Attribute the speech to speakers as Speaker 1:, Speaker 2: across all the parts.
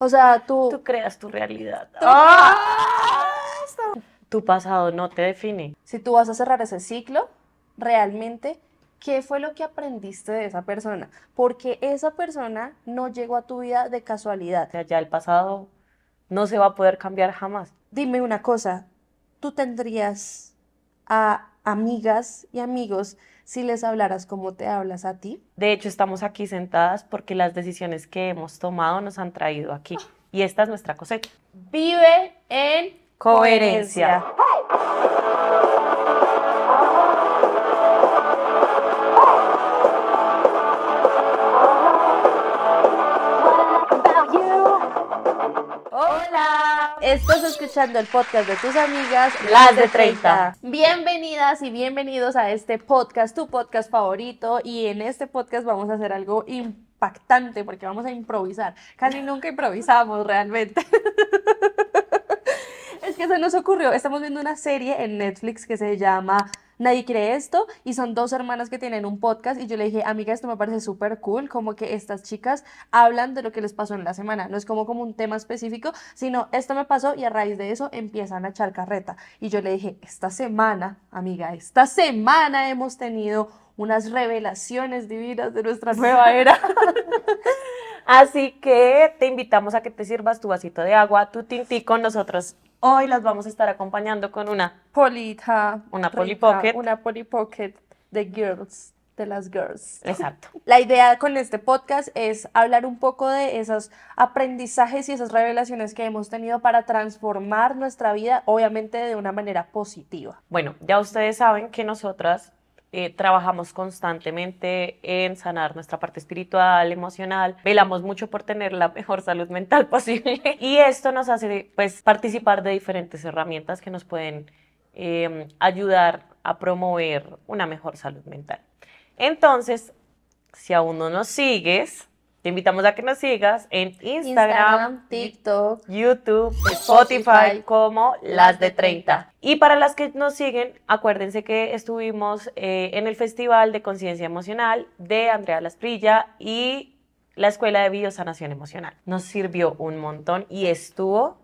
Speaker 1: O sea, tú...
Speaker 2: Tú creas tu realidad. ¡Ah! Tu pasado
Speaker 1: no te define. Si tú vas a cerrar ese ciclo, realmente, ¿qué fue lo que aprendiste de esa persona? Porque esa persona no llegó a tu vida de casualidad. O sea, ya el pasado no se va a poder cambiar jamás. Dime una cosa, tú tendrías a amigas y amigos si les hablaras como te hablas a ti?
Speaker 2: De hecho, estamos aquí sentadas porque las decisiones que hemos tomado nos han traído aquí. Y esta es nuestra cosecha.
Speaker 1: Vive en coherencia. coherencia. Estás escuchando el podcast de tus amigas, las de 30. Bienvenidas y bienvenidos a este podcast, tu podcast favorito. Y en este podcast vamos a hacer algo impactante porque vamos a improvisar. Casi nunca improvisamos realmente. que se nos ocurrió? Estamos viendo una serie en Netflix que se llama Nadie cree esto y son dos hermanas que tienen un podcast y yo le dije, amiga, esto me parece súper cool, como que estas chicas hablan de lo que les pasó en la semana, no es como, como un tema específico, sino esto me pasó y a raíz de eso empiezan a echar carreta. Y yo le dije, esta semana, amiga, esta semana hemos tenido unas revelaciones divinas de nuestra nueva era. Así que te invitamos a que
Speaker 2: te sirvas tu vasito de agua, tu con nosotros Hoy las vamos a estar acompañando con una
Speaker 1: polita, una polipocket. Una polipocket de girls, de las girls. Exacto. La idea con este podcast es hablar un poco de esos aprendizajes y esas revelaciones que hemos tenido para transformar nuestra vida, obviamente de una manera positiva.
Speaker 2: Bueno, ya ustedes saben que nosotras eh, trabajamos constantemente en sanar nuestra parte espiritual, emocional, velamos mucho por tener la mejor salud mental posible y esto nos hace pues participar de diferentes herramientas que nos pueden em, ayudar a promover una mejor salud mental. Entonces, si aún no nos sigues, te invitamos a que nos sigas en Instagram,
Speaker 1: TikTok, YouTube, Spotify, como Las de 30.
Speaker 2: Y para las que nos siguen, acuérdense que estuvimos eh, en el Festival de Conciencia Emocional de Andrea Lasprilla y la Escuela de Biosanación Emocional. Nos sirvió un montón y estuvo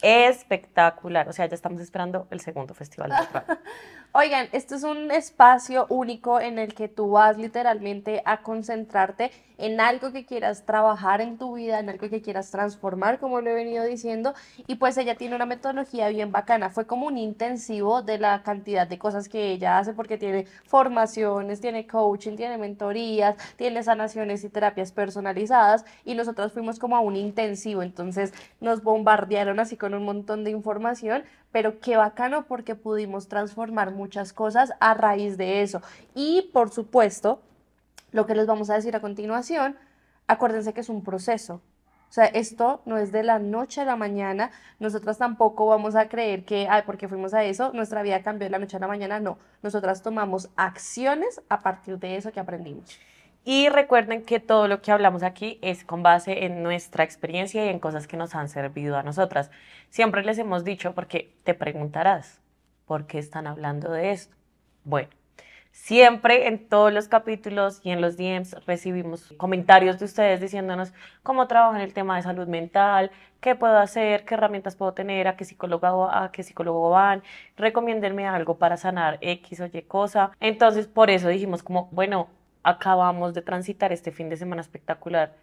Speaker 2: espectacular. O sea, ya estamos esperando el segundo festival.
Speaker 1: Oigan, esto es un espacio único en el que tú vas literalmente a concentrarte en algo que quieras trabajar en tu vida, en algo que quieras transformar, como lo he venido diciendo. Y pues ella tiene una metodología bien bacana. Fue como un intensivo de la cantidad de cosas que ella hace, porque tiene formaciones, tiene coaching, tiene mentorías, tiene sanaciones y terapias personalizadas. Y nosotras fuimos como a un intensivo. Entonces nos bombardearon así con un montón de información, pero qué bacano porque pudimos transformar muchas cosas a raíz de eso. Y por supuesto, lo que les vamos a decir a continuación, acuérdense que es un proceso. O sea, esto no es de la noche a la mañana. Nosotras tampoco vamos a creer que, hay porque fuimos a eso, nuestra vida cambió de la noche a la mañana. No, nosotras tomamos acciones a partir de eso que aprendimos.
Speaker 2: Y recuerden que todo lo que hablamos aquí es con base en nuestra experiencia y en cosas que nos han servido a nosotras. Siempre les hemos dicho, porque te preguntarás, ¿por qué están hablando de esto? Bueno, siempre en todos los capítulos y en los DMs recibimos comentarios de ustedes diciéndonos cómo trabajan el tema de salud mental, qué puedo hacer, qué herramientas puedo tener, a qué psicólogo, a qué psicólogo van, recomiéndenme algo para sanar X o Y cosa. Entonces, por eso dijimos como, bueno, acabamos de transitar este fin de semana espectacular.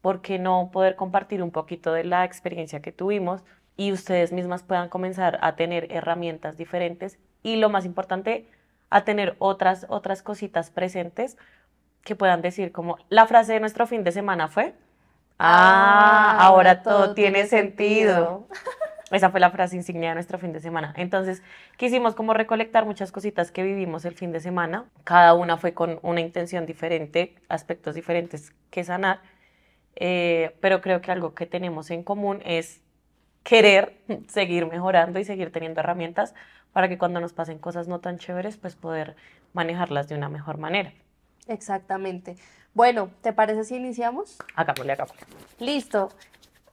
Speaker 2: ¿Por qué no poder compartir un poquito de la experiencia que tuvimos? y ustedes mismas puedan comenzar a tener herramientas diferentes y lo más importante, a tener otras, otras cositas presentes que puedan decir como la frase de nuestro fin de semana fue, ah, ah ahora todo, tiene, sentido. Esa fue la frase insignia de nuestro fin de semana. Entonces, quisimos como recolectar muchas cositas que vivimos el fin de semana. Cada una fue con una intención diferente, aspectos diferentes que sanar. Eh, pero creo que algo que tenemos en común es querer seguir mejorando y seguir teniendo herramientas para que cuando nos pasen cosas no tan chéveres, pues poder manejarlas de una mejor manera.
Speaker 1: Exactamente. Bueno, ¿te parece si iniciamos?
Speaker 2: acá, hagámosle.
Speaker 1: Listo.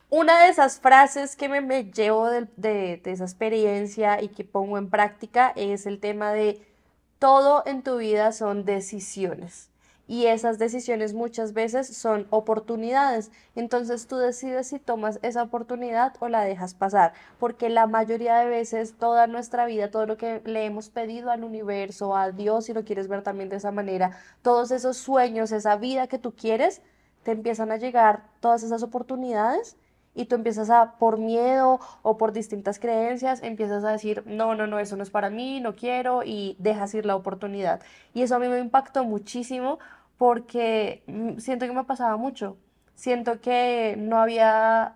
Speaker 1: Una de esas frases que me, llevo de esa experiencia y que pongo en práctica es el tema de todo en tu vida son decisiones y esas decisiones muchas veces son oportunidades. Entonces tú decides si tomas esa oportunidad o la dejas pasar, porque la mayoría de veces toda nuestra vida, todo lo que le hemos pedido al universo, a Dios, si lo quieres ver también de esa manera, todos esos sueños, esa vida que tú quieres, te empiezan a llegar todas esas oportunidades y tú empiezas a, por miedo o por distintas creencias, empiezas a decir, no, no, no, eso no es para mí, no quiero y dejas ir la oportunidad. Y eso a mí me impactó muchísimo porque siento que me pasaba mucho. Siento que no había,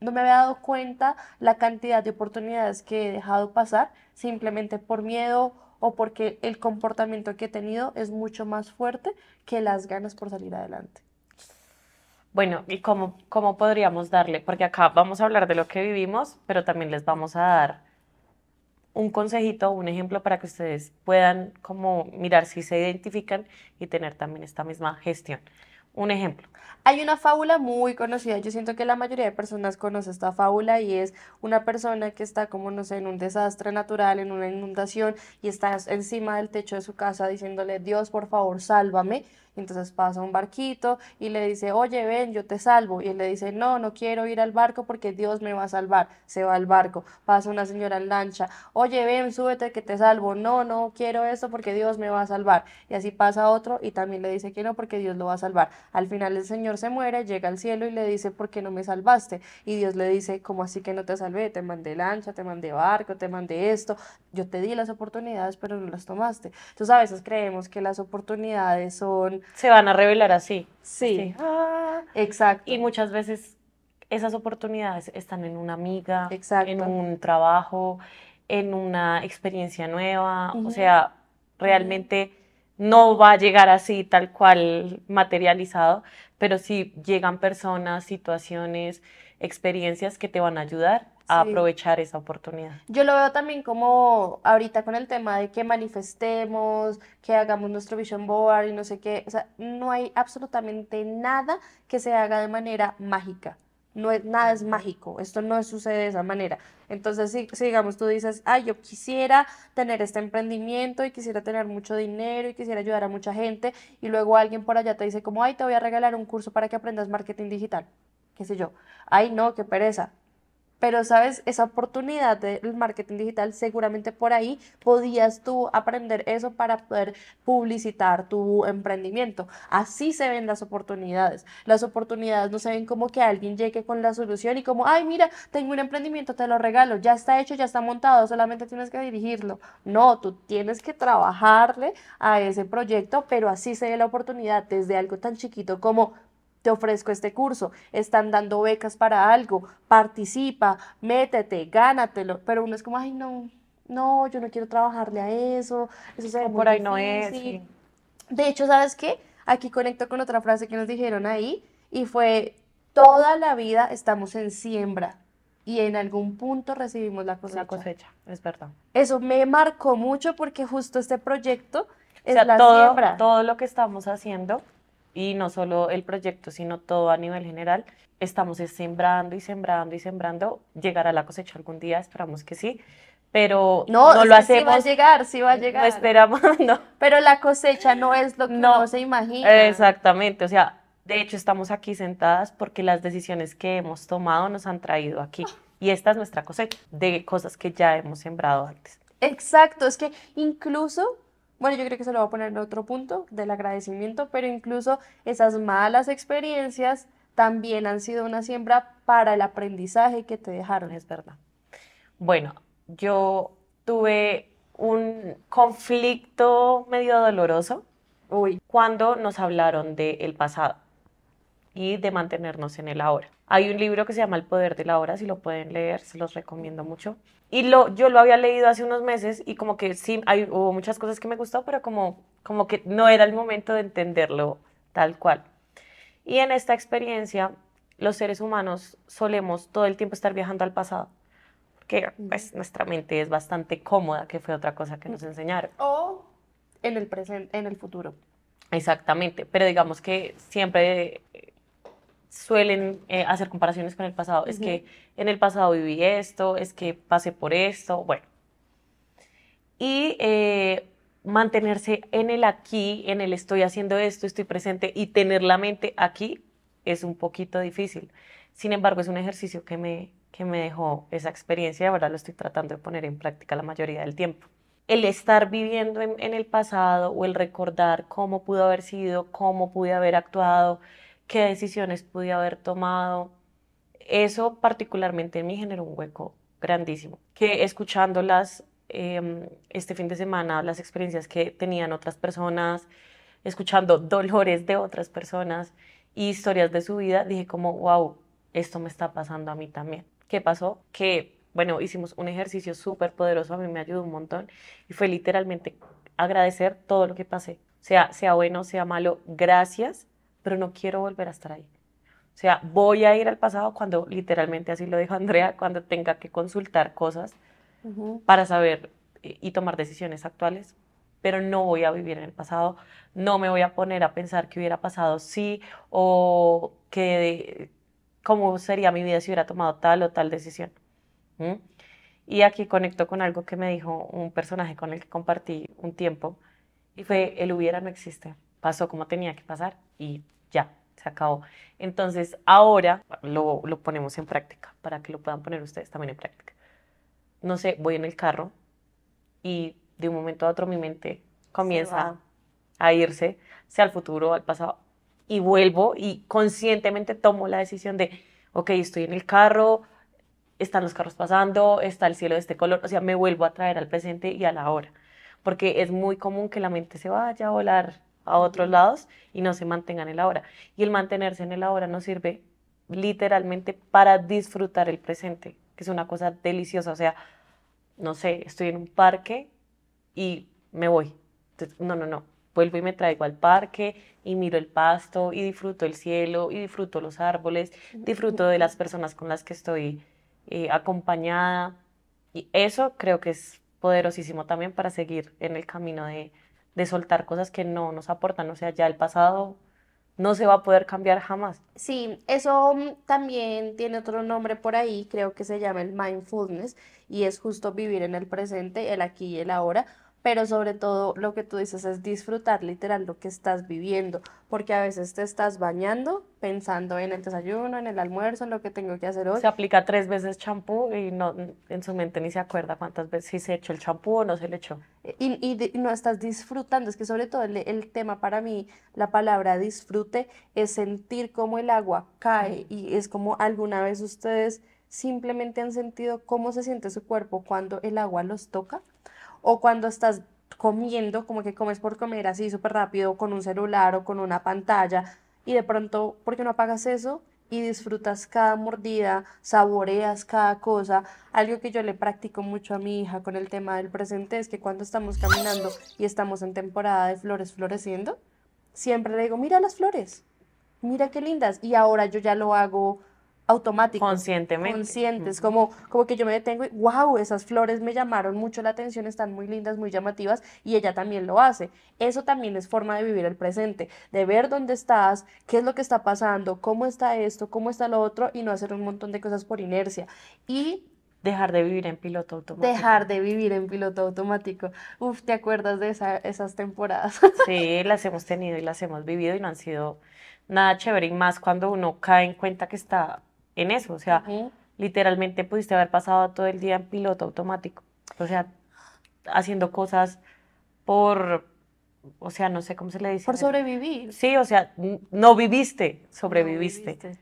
Speaker 1: no me había dado cuenta la cantidad de oportunidades que he dejado pasar simplemente por miedo o porque el comportamiento que he tenido es mucho más fuerte que las ganas por salir adelante.
Speaker 2: Bueno, ¿y cómo, cómo podríamos darle? Porque acá vamos a hablar de lo que vivimos, pero también les vamos a dar un consejito, un ejemplo para que ustedes puedan como mirar si se identifican y tener también esta misma gestión. Un ejemplo.
Speaker 1: Hay una fábula muy conocida, yo siento que la mayoría de personas conoce esta fábula y es una persona que está como, no sé, en un desastre natural, en una inundación y está encima del techo de su casa diciéndole, Dios, por favor, sálvame entonces pasa un barquito y le dice, oye, ven, yo te salvo. Y él le dice, no, no quiero ir al barco porque Dios me va a salvar. Se va al barco. Pasa una señora en lancha, oye, ven, súbete que te salvo. No, no quiero esto porque Dios me va a salvar. Y así pasa otro y también le dice que no porque Dios lo va a salvar. Al final el Señor se muere, llega al cielo y le dice, ¿por qué no me salvaste? Y Dios le dice, ¿cómo así que no te salvé? Te mandé lancha, te mandé barco, te mandé esto. Yo te di las oportunidades, pero no las tomaste. Entonces a veces creemos que las oportunidades son se van
Speaker 2: a revelar así.
Speaker 1: Sí. Ah". Exacto. Y muchas veces esas
Speaker 2: oportunidades están en una amiga, en un trabajo, en una experiencia nueva. O sea, realmente no va a llegar así tal cual materializado, pero sí llegan personas, situaciones, experiencias que te van a ayudar aprovechar esa oportunidad.
Speaker 1: Yo lo veo también como ahorita con el tema de que manifestemos, que hagamos nuestro vision board y no sé qué, o sea, no hay absolutamente nada que se haga de manera mágica. No es, nada es mágico, esto no sucede de esa manera. Entonces, si, si digamos tú dices, ay, yo quisiera tener este emprendimiento y quisiera tener mucho dinero y quisiera ayudar a mucha gente, y luego alguien por allá te dice como, ay, te voy a regalar un curso para que aprendas marketing digital, qué sé yo, ay, no, qué pereza, pero, ¿sabes? Esa oportunidad del marketing digital, seguramente por ahí podías tú aprender eso para poder publicitar tu emprendimiento. Así se ven las oportunidades. Las oportunidades no se ven como que alguien llegue con la solución y como, ay, mira, tengo un emprendimiento, te lo regalo, ya está hecho, ya está montado, solamente tienes que dirigirlo. No, tú tienes que trabajarle a ese proyecto, pero así se ve la oportunidad desde algo tan chiquito como te ofrezco este curso, están dando becas para algo, participa, métete, gánatelo, pero uno es como, ay, no, no, yo no quiero trabajarle a eso, eso se ve por ahí no es. Sí. De hecho, ¿sabes qué? Aquí conecto con otra frase que nos dijeron ahí y fue, toda la vida estamos en siembra y en algún punto recibimos la cosecha. La cosecha, es verdad. Eso me marcó mucho porque justo este proyecto es la siembra.
Speaker 2: Todo lo que estamos haciendo y no solo el proyecto, sino todo a nivel general, estamos sembrando y sembrando y sembrando, llegará la cosecha algún día, esperamos que sí, pero no, lo hacemos. Sí va a
Speaker 1: llegar, sí va a llegar. No esperamos, no. Pero la cosecha no es lo que no, uno se imagina.
Speaker 2: Exactamente, o sea, de hecho estamos aquí sentadas porque las decisiones que hemos tomado nos han traído aquí. Y esta es nuestra cosecha de cosas que ya hemos sembrado antes.
Speaker 1: Exacto, es que incluso bueno, yo creo que se lo voy a poner en otro punto del agradecimiento, pero incluso esas malas experiencias también han sido una siembra para el aprendizaje que te dejaron, es verdad.
Speaker 2: Bueno, yo tuve un conflicto medio doloroso cuando nos hablaron del pasado y de mantenernos en el ahora. Hay un libro que se llama El poder de la hora, si lo pueden leer, se los recomiendo mucho. Y lo, yo lo había leído hace unos meses y como que sí, hubo muchas cosas que me gustaron, pero como, que no era el momento de entenderlo tal cual. Y en esta experiencia, los seres humanos solemos todo el tiempo estar viajando al pasado que pues, nuestra mente es bastante cómoda, que fue otra cosa que nos enseñaron.
Speaker 1: O en el presente, en el futuro.
Speaker 2: Exactamente, pero digamos que siempre suelen eh, hacer comparaciones con el pasado. Es que en el pasado viví esto, es que pasé por esto, bueno. Y eh, mantenerse en el aquí, en el estoy haciendo esto, estoy presente y tener la mente aquí es un poquito difícil. Sin embargo, es un ejercicio que me, que me dejó esa experiencia y verdad, lo estoy tratando de poner en práctica la mayoría del tiempo. El estar viviendo en el pasado o el recordar cómo pudo haber sido, cómo pude haber actuado, qué decisiones pude haber tomado. Eso particularmente en generó un hueco grandísimo, que escuchándolas em, este fin de semana, las experiencias que tenían otras personas, escuchando dolores de otras personas y historias de su vida, dije como, wow, esto me está pasando a mí también. ¿Qué pasó? Que, bueno, hicimos un ejercicio súper poderoso, a mí me ayudó un montón y fue literalmente agradecer todo lo que pasé. Sea, sea bueno, sea malo, gracias pero no quiero volver a estar ahí. O sea, voy a ir al pasado cuando, literalmente así lo dijo Andrea, cuando tenga que consultar cosas para saber eh, y tomar decisiones actuales, pero no voy a vivir en el pasado, no me voy a poner a pensar que hubiera pasado sí o que cómo sería mi vida si hubiera tomado tal o tal decisión. Y aquí conecto con algo que me dijo un personaje con el que compartí un tiempo y fue, el hubiera no existe, pasó como tenía que pasar y ya, se acabó. Entonces, ahora lo, ponemos en práctica para que lo puedan poner ustedes también en práctica. No sé, voy en el carro y de un momento a otro mi mente comienza a irse, sea al futuro, o al pasado, y vuelvo y conscientemente tomo la decisión de, ok, estoy en el carro, están los carros pasando, está el cielo de este color, o sea, me vuelvo a traer al presente y a la hora, porque es muy común que la mente se vaya a volar a otros lados y no se mantengan en el ahora. Y el mantenerse en el ahora nos sirve literalmente para disfrutar el presente, que es una cosa deliciosa. O sea, no sé, estoy en un parque y me voy. no, no, no. Vuelvo y me traigo al parque y miro el pasto y disfruto el cielo y disfruto los árboles, disfruto de las personas con las que estoy eh, acompañada. Y eso creo que es poderosísimo también para seguir en el camino de, de soltar cosas que no nos aportan. O sea, ya el pasado no se va a poder cambiar jamás.
Speaker 1: Sí, eso mm, también tiene otro nombre por ahí, creo que se llama el mindfulness, y es justo vivir en el presente, el aquí y el ahora pero sobre todo lo que tú dices es disfrutar literal lo que estás viviendo, porque a veces te estás bañando pensando en el desayuno, en el almuerzo, en lo que tengo que hacer hoy. Se aplica
Speaker 2: tres veces champú y no, en su mente ni se acuerda cuántas veces, si se echó el champú o no se le echó.
Speaker 1: Y, no estás disfrutando, es que sobre todo el, tema para mí, la palabra disfrute, es sentir cómo el agua cae y es como alguna vez ustedes simplemente han sentido cómo se siente su cuerpo cuando el agua los toca o cuando estás comiendo, como que comes por comer así súper rápido con un celular o con una pantalla y de pronto, ¿por qué no apagas eso? Y disfrutas cada mordida, saboreas cada cosa. Algo que yo le practico mucho a mi hija con el tema del presente es que cuando estamos caminando y estamos en temporada de flores floreciendo, siempre le digo, mira las flores, mira qué lindas. Y ahora yo ya lo hago automático. Conscientemente. Conscientes, como, como que yo me detengo y, wow, esas flores me llamaron mucho la atención, están muy lindas, muy llamativas, y ella también lo hace. Eso también es forma de vivir el presente, de ver dónde estás, qué es lo que está pasando, cómo está esto, cómo está lo otro, y no hacer un montón de cosas por inercia. Y
Speaker 2: Dejar de vivir en piloto automático. Dejar
Speaker 1: de vivir en piloto automático. Uf, ¿te acuerdas de esas temporadas?
Speaker 2: Sí, las hemos tenido y las hemos vivido y no han sido nada chévere. Y más cuando uno cae en cuenta que está en eso. O sea, literalmente pudiste haber pasado todo el día en piloto automático. O sea, haciendo cosas por, o sea, no sé cómo se le dice. Por sobrevivir. Sí, o sea, no viviste, sobreviviste.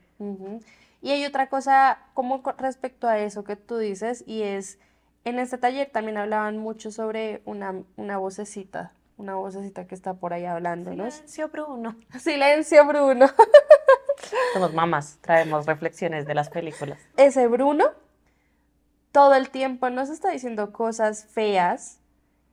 Speaker 1: Y hay otra cosa como respecto a eso que tú dices, y es, en este taller también hablaban mucho sobre una, una vocecita una vocecita que está por ahí hablándonos. Silencio Bruno. Silencio Bruno.
Speaker 2: Somos mamás, traemos reflexiones de las películas.
Speaker 1: Ese Bruno todo el tiempo nos está diciendo cosas feas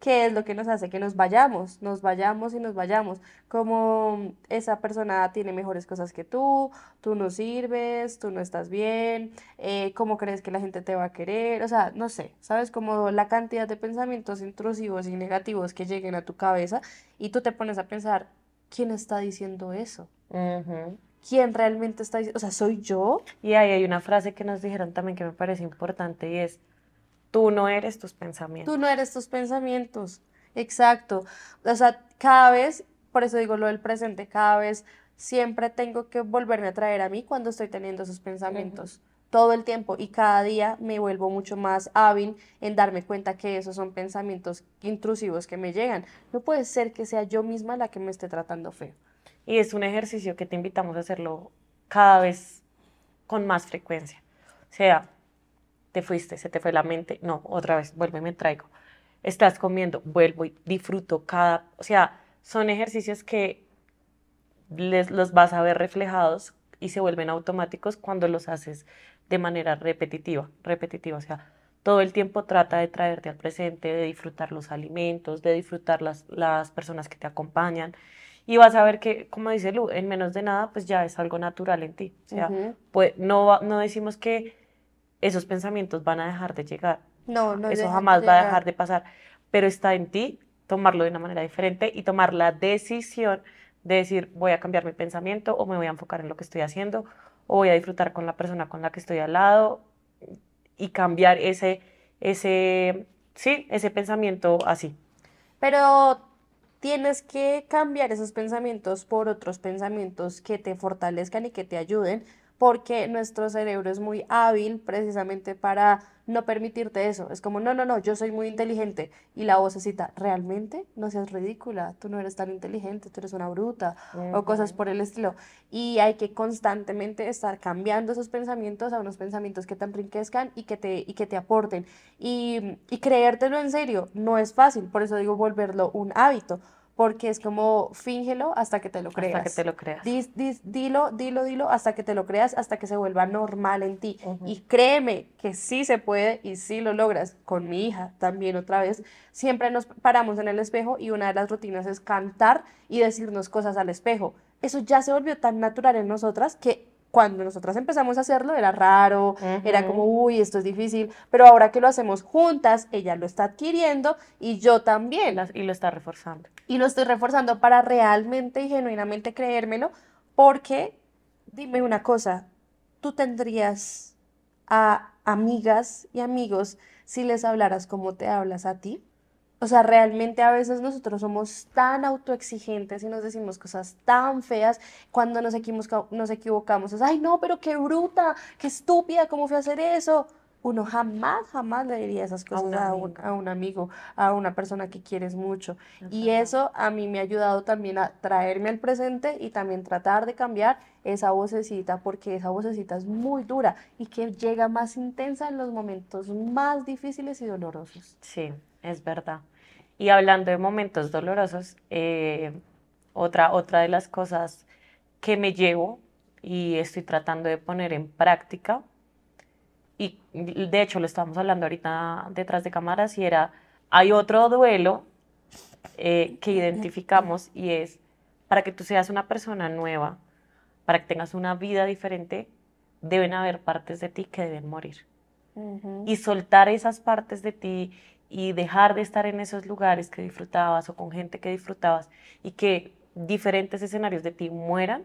Speaker 1: qué es lo que nos hace que nos vayamos, nos vayamos y nos vayamos. Como esa persona tiene mejores cosas que tú, tú no sirves, tú no estás bien, eh, cómo crees que la gente te va a querer, o sea, no sé, ¿sabes? Como la cantidad de pensamientos intrusivos y negativos que lleguen a tu cabeza y tú te pones a pensar, ¿quién está diciendo eso? ¿Quién realmente está diciendo? O sea, ¿soy yo? Y ahí hay una frase que nos dijeron
Speaker 2: también que me parece importante y es, Tú no eres tus pensamientos. Tú
Speaker 1: no eres tus pensamientos. Exacto. O sea, cada vez, por eso digo lo del presente, cada vez siempre tengo que volverme a traer a mí cuando estoy teniendo esos pensamientos. Todo el tiempo y cada día me vuelvo mucho más hábil en darme cuenta que esos son pensamientos intrusivos que me llegan. No puede ser que sea yo misma la que me esté tratando feo. Y es un
Speaker 2: ejercicio que te invitamos a hacerlo cada vez con más frecuencia. O sea, te fuiste, se te fue la mente, no, otra vez, vuelve, me traigo. Estás comiendo, vuelvo y disfruto cada, o sea, son ejercicios que les, los vas a ver reflejados y se vuelven automáticos cuando los haces de manera repetitiva, repetitiva, o sea, todo el tiempo trata de traerte al presente, de disfrutar los alimentos, de disfrutar las, las personas que te acompañan y vas a ver que, como dice Lu, en menos de nada, pues ya es algo natural en ti. O sea, pues no, no decimos que esos pensamientos van a dejar de llegar. No, no. Eso jamás va a dejar de pasar. Pero está en ti tomarlo de una manera diferente y tomar la decisión de decir voy a cambiar mi pensamiento o me voy a enfocar en lo que estoy haciendo o voy a disfrutar con la persona con la que estoy al lado y cambiar ese, ese, sí, ese pensamiento así.
Speaker 1: Pero tienes que cambiar esos pensamientos por otros pensamientos que te fortalezcan y que te ayuden, porque nuestro cerebro es muy hábil precisamente para no permitirte eso. Es como, no, no, no, yo soy muy inteligente. Y la vocecita, realmente, no seas ridícula, tú no eres tan inteligente, tú eres una bruta, o cosas por el estilo. Y hay que constantemente estar cambiando esos pensamientos a unos pensamientos que te enriquezcan y que te, y que te aporten. Y, y creértelo en serio, no es fácil, por eso digo volverlo un hábito porque es como fíngelo hasta que te lo creas. Hasta que te lo creas. dilo, dilo, dilo hasta que te lo creas, hasta que se vuelva normal en ti. Y créeme que sí se puede y sí lo logras. Con mi hija también otra vez, siempre nos paramos en el espejo y una de las rutinas es cantar y decirnos cosas al espejo. Eso ya se volvió tan natural en nosotras que cuando nosotras empezamos a hacerlo era raro, era como, uy, esto es difícil, pero ahora que lo hacemos juntas, ella lo está adquiriendo y yo también. y lo está reforzando. Y lo estoy reforzando para realmente y genuinamente creérmelo, porque dime una cosa, tú tendrías a amigas y amigos si les hablaras como te hablas a ti. O sea, realmente a veces nosotros somos tan autoexigentes y nos decimos cosas tan feas cuando nos, nos equivocamos. Es, ay, no, pero qué bruta, qué estúpida, ¿cómo fui a hacer eso? Uno jamás, jamás le diría esas cosas a un, amigo, a una persona que quieres mucho. Y eso a mí me ha ayudado también a traerme al presente y también tratar de cambiar esa vocecita, porque esa vocecita es muy dura y que llega más intensa en los momentos más difíciles y dolorosos. Sí, es verdad.
Speaker 2: Y hablando de momentos dolorosos, eh, otra, otra de las cosas que me llevo y estoy tratando de poner en práctica, y de hecho lo estábamos hablando ahorita detrás de cámaras, y era, hay otro duelo eh, que identificamos y es, para que tú seas una persona nueva, para que tengas una vida diferente, deben haber partes de ti que deben morir. Y soltar esas partes de ti y dejar de estar en esos lugares que disfrutabas o con gente que disfrutabas y que diferentes escenarios de ti mueran,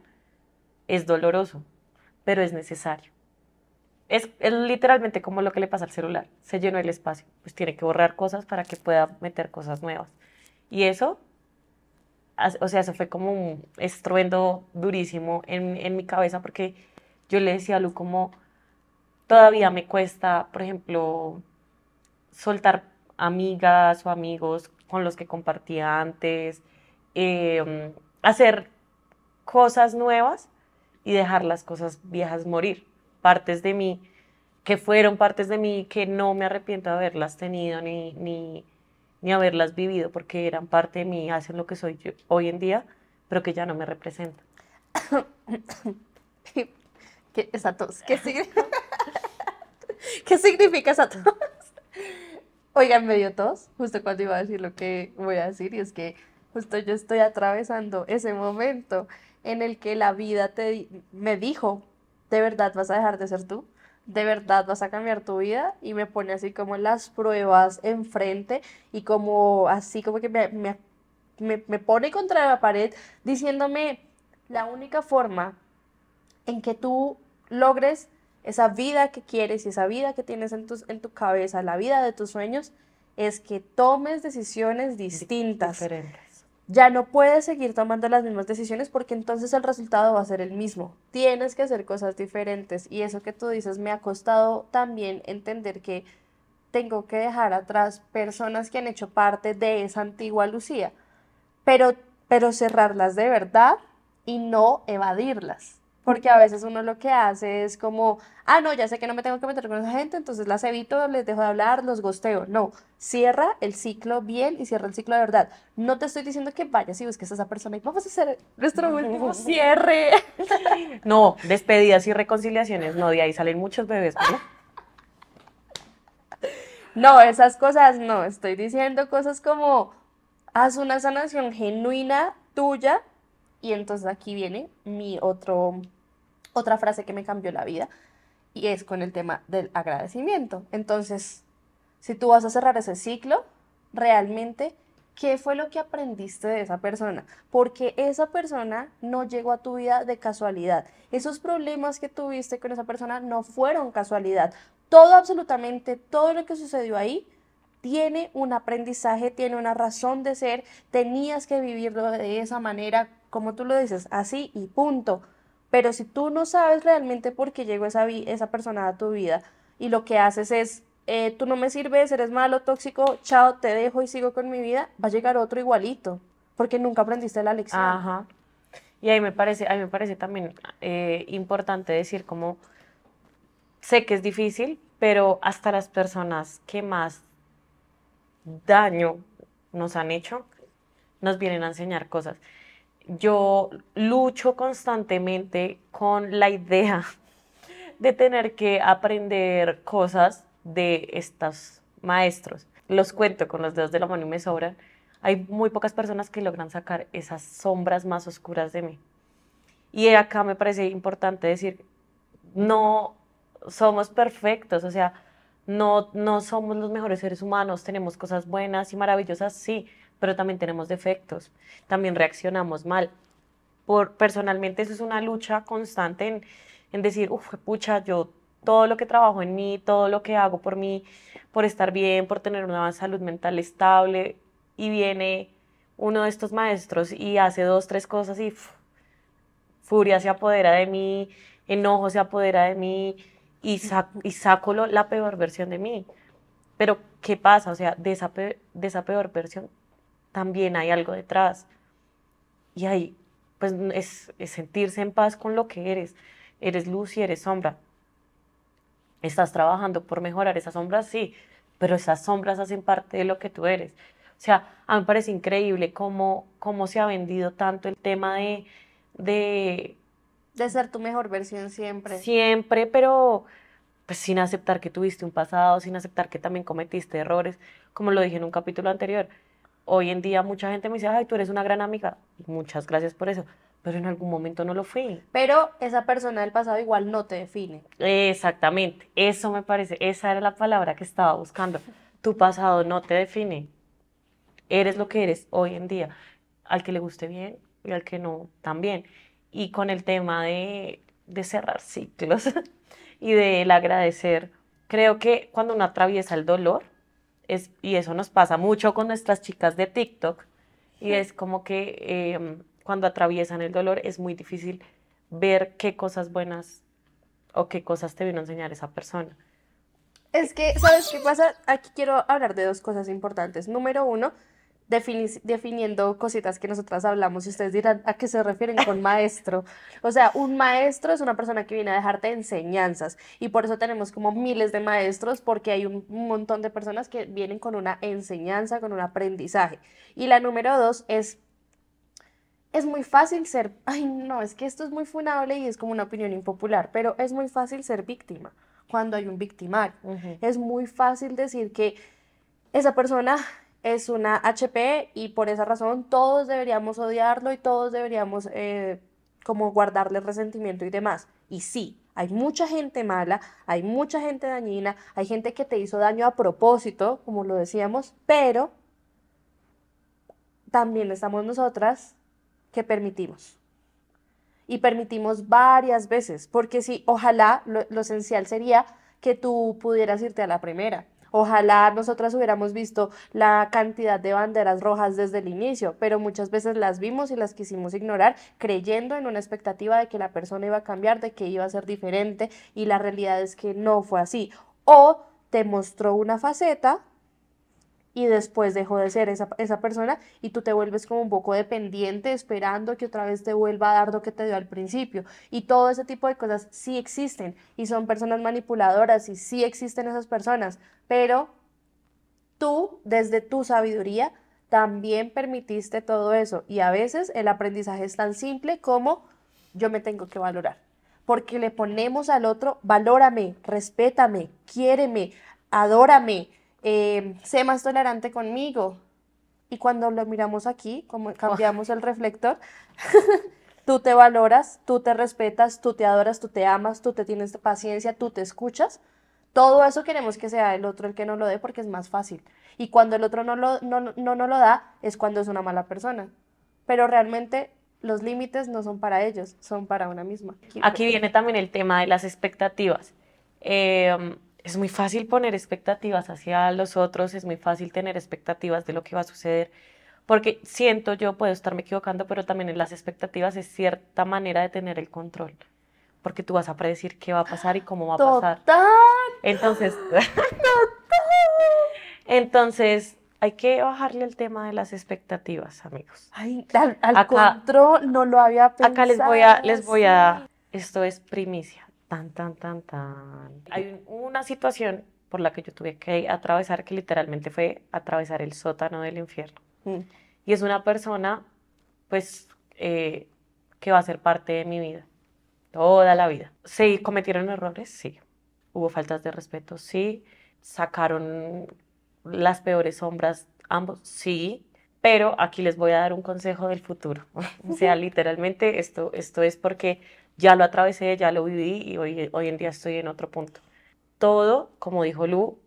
Speaker 2: es doloroso, pero es necesario. Es, es, literalmente como lo que le pasa al celular. Se llenó el espacio, pues tiene que borrar cosas para que pueda meter cosas nuevas. Y eso, o sea, eso fue como un estruendo durísimo en, en mi cabeza porque yo le decía a Lu como, todavía me cuesta, por ejemplo, soltar amigas o amigos con los que compartía antes, eh, hacer cosas nuevas y dejar las cosas viejas morir. Partes de mí que fueron partes de mí que no me arrepiento de haberlas tenido ni, haberlas vivido porque eran parte de mí, hacen lo que soy hoy en día, pero que ya no me representan.
Speaker 1: ¿Qué, esa tos? ¿Qué significa, ¿Qué significa esa tos? Oigan, me dio tos justo cuando iba a decir lo que voy a decir y es que justo yo estoy atravesando ese momento en el que la vida te me dijo, de verdad vas a dejar de ser tú, de verdad vas a cambiar tu vida y me pone así como las pruebas enfrente y como así como que me, me, me pone contra la pared diciéndome la única forma en que tú logres esa vida que quieres y esa vida que tienes en tu, en tu cabeza, la vida de tus sueños, es que tomes decisiones distintas. Diferentes. Ya no puedes seguir tomando las mismas decisiones porque entonces el resultado va a ser el mismo. Tienes que hacer cosas diferentes y eso que tú dices me ha costado también entender que tengo que dejar atrás personas que han hecho parte de esa antigua Lucía, pero, pero cerrarlas de verdad y no evadirlas porque a veces uno lo que hace es como, ah, no, ya sé que no me tengo que meter con esa gente, entonces las evito, les dejo de hablar, los gosteo. No, cierra el ciclo bien y cierra el ciclo de verdad. No te estoy diciendo que vayas y busques a esa persona y vamos a hacer nuestro último cierre.
Speaker 2: No, despedidas y reconciliaciones, no, de ahí salen muchos bebés.
Speaker 1: ¿no? No, esas cosas no. Estoy diciendo cosas como, haz una sanación genuina tuya. Y entonces aquí viene mi otro otra frase que me cambió la vida y es con el tema del agradecimiento. Entonces, si tú vas a cerrar ese ciclo, realmente, ¿qué fue lo que aprendiste de esa persona? Porque esa persona no llegó a tu vida de casualidad. Esos problemas que tuviste con esa persona no fueron casualidad. Todo, absolutamente, todo lo que sucedió ahí tiene un aprendizaje, tiene una razón de ser, tenías que vivirlo de esa manera, como tú lo dices, así y punto. Pero si tú no sabes realmente por qué llegó esa, esa persona a tu vida y lo que haces es, eh, tú no me sirves, eres malo, tóxico, chao, te dejo y sigo con mi vida, va a llegar otro igualito, porque nunca aprendiste la lección.
Speaker 2: Y ahí me parece, ahí me parece también eh, importante decir como, sé que es difícil, pero hasta las personas que más daño nos han hecho, nos vienen a enseñar cosas yo lucho constantemente con la idea de tener que aprender cosas de estos maestros. Los cuento con los dedos de la mano y me sobran. Hay muy pocas personas que logran sacar esas sombras más oscuras de mí. Y acá me parece importante decir, no somos perfectos, o sea, no, no somos los mejores seres humanos, tenemos cosas buenas y maravillosas, sí, pero también tenemos defectos, también reaccionamos mal. Por, personalmente eso es una lucha constante en, en decir, uff, pucha, yo todo lo que trabajo en mí, todo lo que hago por mí, por estar bien, por tener una salud mental estable, y viene uno de estos maestros y hace dos, tres cosas y furia se apodera de mí, enojo se apodera de mí y, saco, y la peor versión de mí. Pero, ¿qué pasa? O sea, de esa peor versión, también hay algo detrás. Y ahí, pues, es, sentirse en paz con lo que eres. Eres luz y eres sombra. ¿Estás trabajando por mejorar esas sombras? Sí, pero esas sombras hacen parte de lo que tú eres. O sea, a mí me parece increíble cómo, cómo se ha vendido tanto el tema de, de...
Speaker 1: De ser tu mejor versión siempre.
Speaker 2: Siempre, pero pues sin aceptar que tuviste un pasado, sin aceptar que también cometiste errores, como lo dije en un capítulo anterior. Hoy en día mucha gente me dice, ay, tú eres una gran amiga. Muchas gracias por eso. Pero en algún momento no lo
Speaker 1: fui. Pero esa persona del pasado igual no te define.
Speaker 2: Exactamente. Eso me parece. Esa era la palabra que estaba buscando. Tu pasado no te define. Eres lo que eres hoy en día. Al que le guste bien y al que no, también. Y con el tema de, cerrar ciclos y del agradecer, creo que cuando uno atraviesa el dolor, y eso nos pasa mucho con nuestras chicas de TikTok, y es como que em, cuando atraviesan el dolor es muy difícil ver qué cosas buenas o qué cosas te vino a enseñar esa persona.
Speaker 1: Es que, ¿sabes qué pasa? Aquí quiero hablar de dos cosas importantes. Número uno, definiendo cositas que nosotras hablamos y ustedes dirán a qué se refieren con maestro. O sea, un maestro es una persona que viene a dejarte enseñanzas y por eso tenemos como miles de maestros porque hay un montón de personas que vienen con una enseñanza, con un aprendizaje. Y la número dos es es muy fácil ser, ay no, es que esto es muy funable y es como una opinión impopular, pero es muy fácil ser víctima cuando hay un victimario. Es muy fácil decir que esa persona es una HP y por esa razón todos deberíamos odiarlo y todos deberíamos eh, como guardarle resentimiento y demás. Y sí, hay mucha gente mala, hay mucha gente dañina, hay gente que te hizo daño a propósito, como lo decíamos, pero también estamos nosotras que permitimos. Y permitimos varias veces, porque si ojalá lo esencial sería que tú pudieras irte a la primera Ojalá nosotras hubiéramos visto la cantidad de banderas rojas desde el inicio, pero muchas veces las vimos y las quisimos ignorar creyendo en una expectativa de que la persona iba a cambiar, de que iba a ser diferente y la realidad es que no fue así. O te mostró una faceta y después dejó de ser esa, esa persona y tú te vuelves como un poco dependiente esperando que otra vez te vuelva a dar lo que te dio al principio. Y todo ese tipo de cosas sí existen y son personas manipuladoras y sí existen esas personas, pero tú desde tu sabiduría también permitiste todo eso y a veces el aprendizaje es tan simple como yo me tengo que valorar. Porque le ponemos al otro, valórame, respétame, quiéreme, adórame, eh, sé más tolerante conmigo. Y cuando lo miramos aquí, como cambiamos el reflector, tú te valoras, tú te respetas, tú te adoras, tú te amas, tú te tienes paciencia, tú te escuchas. Todo eso queremos que sea el otro el que no lo dé porque es más fácil. Y cuando el otro no, lo, no, no, no lo da, es cuando es una mala persona. Pero realmente los límites no son para ellos, son para una misma. Aquí viene
Speaker 2: también el tema de las expectativas. Eh, es muy fácil poner expectativas hacia los otros, es muy fácil tener expectativas de lo que va a suceder, porque siento yo, puedo estarme equivocando, pero también en las expectativas es cierta manera de tener el control, porque tú vas a predecir qué va a pasar y cómo va a pasar. Entonces, entonces hay que bajarle el tema de las expectativas, amigos.
Speaker 1: al, control no lo había pensado. Acá les voy a, les voy a,
Speaker 2: esto es primicia Tan, tan, tan, tan. Hay una situación por la que yo tuve que atravesar, que literalmente fue atravesar el sótano del infierno. Mm. Y es una persona, pues, eh, que va a ser parte de mi vida, toda la vida. Sí cometieron errores? Sí. ¿Hubo faltas de respeto? Sí. ¿Sacaron las peores sombras ambos? Sí. Pero aquí les voy a dar un consejo del futuro. o sea, literalmente esto, esto es porque ya lo atravesé, ya lo viví y hoy, hoy en día estoy en otro punto. Todo, como dijo Lu,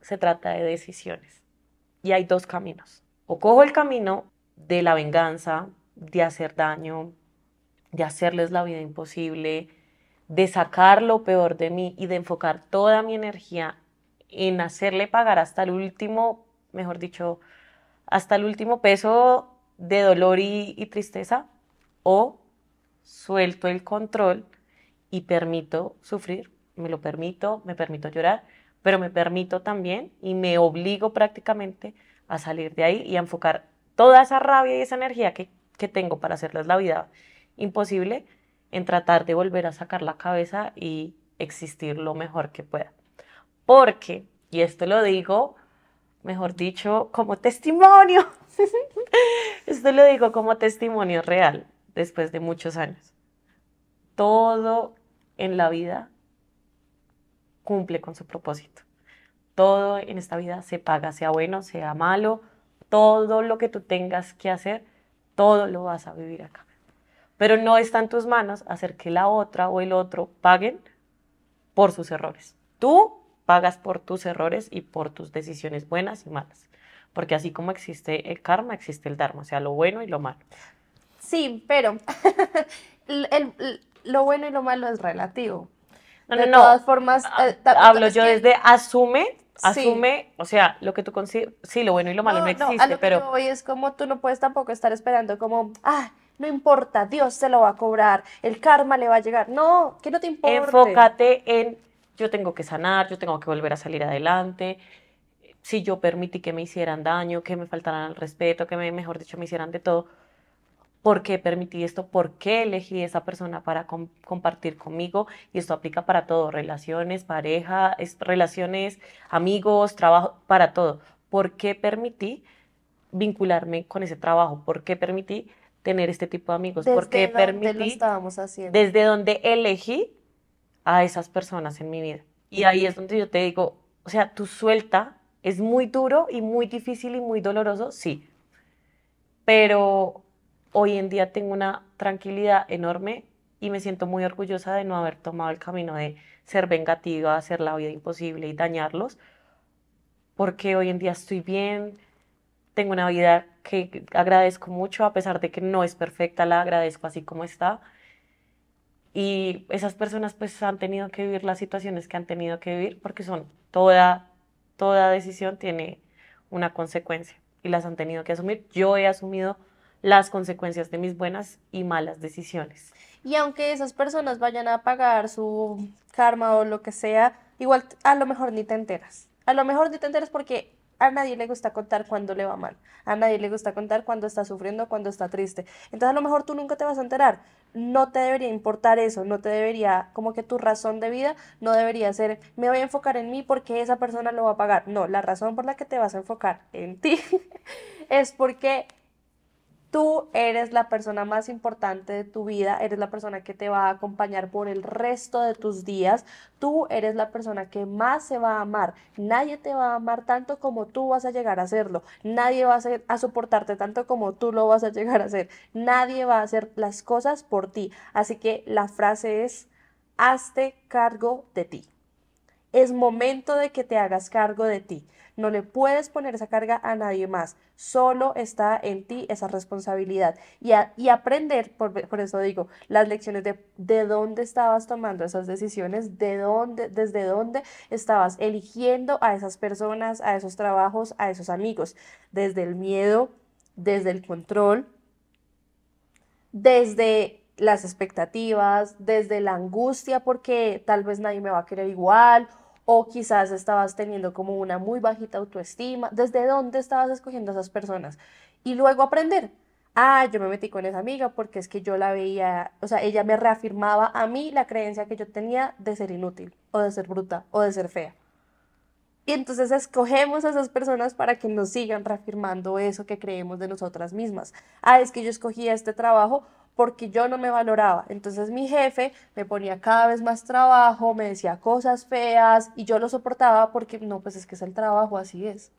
Speaker 2: se trata de decisiones. Y hay dos caminos. O cojo el camino de la venganza, de hacer daño, de hacerles la vida imposible, de sacar lo peor de mí y de enfocar toda mi energía en hacerle pagar hasta el último, mejor dicho, hasta el último peso de dolor y, y tristeza, o suelto el control y permito sufrir, me lo permito, me permito llorar, pero me permito también y me obligo prácticamente a salir de ahí y a enfocar toda esa rabia y esa energía que, tengo para hacerles la vida imposible en tratar de volver a sacar la cabeza y existir lo mejor que pueda. Porque, y esto lo digo, mejor dicho, como testimonio, esto lo digo como testimonio real, después de muchos años. Todo en la vida cumple con su propósito. Todo en esta vida se paga, sea bueno, sea malo, todo lo que tú tengas que hacer, todo lo vas a vivir acá. Pero no está en tus manos hacer que la otra o el otro paguen por sus errores. Tú pagas por tus errores y por tus decisiones buenas y malas. Porque así como existe el karma, existe el dharma, o sea, lo bueno y lo malo.
Speaker 1: Sí, pero lo bueno y lo malo es relativo. No, de no, todas formas, ah, eh, hablo yo desde asume, asume,
Speaker 2: o sea, lo que tú consideras, sí, lo bueno y lo malo no, existe, no, lo pero...
Speaker 1: hoy es como tú no puedes tampoco estar esperando como, ah, no importa, Dios se lo va a cobrar, el karma le va a llegar. No, que no te importa. Enfócate
Speaker 2: en, yo tengo que sanar, yo tengo que volver a salir adelante, si yo permití que me hicieran daño, que me faltaran al respeto, que me, mejor dicho, me hicieran de todo, por qué permití esto, por qué elegí esa persona para compartir conmigo. Y esto aplica para todo, relaciones, pareja, relaciones, amigos, trabajo, para todo. ¿Por qué permití vincularme con ese trabajo? ¿Por qué permití tener este tipo de amigos? ¿Por qué permití? Lo estábamos haciendo. Desde donde elegí a esas personas en mi vida. Y ahí es donde yo te digo, o sea, tu suelta es muy duro y muy difícil y muy doloroso, sí. Pero hoy en día tengo una tranquilidad enorme y me siento muy orgullosa de no haber tomado el camino de ser vengativa, hacer la vida imposible y dañarlos, porque hoy en día estoy bien, tengo una vida que agradezco mucho, a pesar de que no es perfecta, la agradezco así como está. Y esas personas pues han tenido que vivir las situaciones que han tenido que vivir porque son toda, toda decisión tiene una consecuencia y las han tenido que asumir. Yo he asumido las consecuencias de mis buenas y malas decisiones.
Speaker 1: Y aunque esas personas vayan a pagar su karma o lo que sea, igual a lo mejor ni te enteras. A lo mejor ni te enteras porque a nadie le gusta contar cuando le va mal. A nadie le gusta contar cuando está sufriendo, cuando está triste. Entonces a lo mejor tú nunca te vas a enterar. No te debería importar eso, no te debería, como que tu razón de vida no debería ser, me voy a enfocar en mí porque esa persona lo va a pagar. No, la razón por la que te vas a enfocar en ti es porque Tú eres la persona más importante de tu vida, eres la persona que te va a acompañar por el resto de tus días, tú eres la persona que más se va a amar, nadie te va a amar tanto como tú vas a llegar a hacerlo, nadie va a, a soportarte tanto como tú lo vas a llegar a hacer, nadie va a hacer las cosas por ti, así que la frase es, hazte cargo de ti. Es momento de que te hagas cargo de ti. No le puedes poner esa carga a nadie más. Solo está en ti esa responsabilidad. Y, aprender, por, por, eso digo, las lecciones de, de dónde estabas tomando esas decisiones, de dónde, desde dónde estabas eligiendo a esas personas, a esos trabajos, a esos amigos. Desde el miedo, desde el control, desde las expectativas, desde la angustia porque tal vez nadie me va a querer igual o quizás estabas teniendo como una muy bajita autoestima, desde dónde estabas escogiendo a esas personas y luego aprender. Ah, yo me metí con esa amiga porque es que yo la veía, o sea, ella me reafirmaba a mí la creencia que yo tenía de ser inútil o de ser bruta o de ser fea. Y entonces escogemos a esas personas para que nos sigan reafirmando eso que creemos de nosotras mismas. Ah, es que yo escogí este trabajo porque yo no me valoraba. Entonces mi jefe me ponía cada vez más trabajo, me decía cosas feas y yo lo soportaba porque no, pues es que es el trabajo, así es.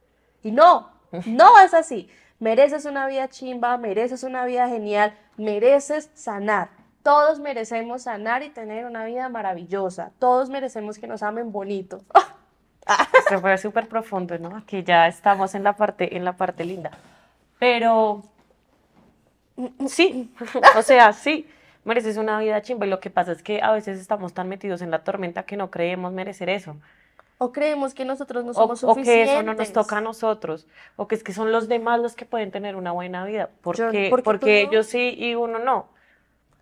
Speaker 1: Y no, no es así. Mereces una vida chimba, mereces una vida genial, mereces sanar. Todos merecemos sanar y tener una vida maravillosa. Todos merecemos que nos amen bonito.
Speaker 2: Se fue súper profundo, ¿no? Aquí ya estamos en la parte, en la parte linda. Pero Sí, o sea, sí, mereces una vida chimba. Y lo que pasa es que a veces estamos tan metidos en la tormenta que no creemos merecer eso.
Speaker 1: O creemos que nosotros no somos suficientes. O que eso no nos toca
Speaker 2: a nosotros. O que es que son los demás los que pueden tener una buena vida. porque, ellos
Speaker 1: sí y uno no.